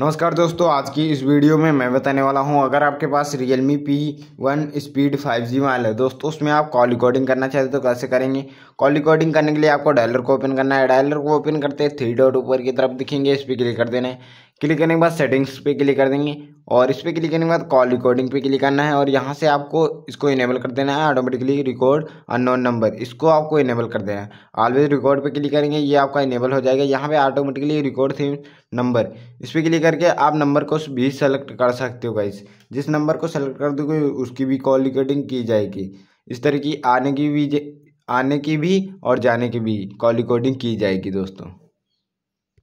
नमस्कार दोस्तों आज की इस वीडियो में मैं बताने वाला हूं अगर आपके पास Realme P one speed five G mobile है दोस्तों उसमें आप कॉल रिकॉर्डिंग करना चाहते तो कैसे करेंगे कॉल रिकॉर्डिंग करने के लिए आपको डायलर को ओपन करना है डायलर को ओपन करते थ्री डॉट ऊपर की तरफ दिखेंगे इस पर क्लिक कर देना है क्लिक करने के बाद सेटिंग्स पे क्लिक कर देंगे और इस पर क्लिक करने के बाद कॉल रिकॉर्डिंग पे क्लिक करना है और यहाँ से आपको इसको इनेबल कर देना है ऑटोमेटिकली रिकॉर्ड अननोन नंबर इसको आपको इनेबल कर देना है ऑलवेज रिकॉर्ड पे क्लिक करेंगे ये आपका इनेबल हो जाएगा यहाँ पे ऑटोमेटिकली रिकॉर्ड थी नंबर इस पर क्लिक करके आप नंबर को भी सेलेक्ट कर सकते हो गाइस जिस नंबर को सेलेक्ट कर दोगे उसकी भी कॉल रिकॉर्डिंग की जाएगी इस तरह की आने की भी आने की भी और जाने की भी कॉल रिकॉर्डिंग की जाएगी दोस्तों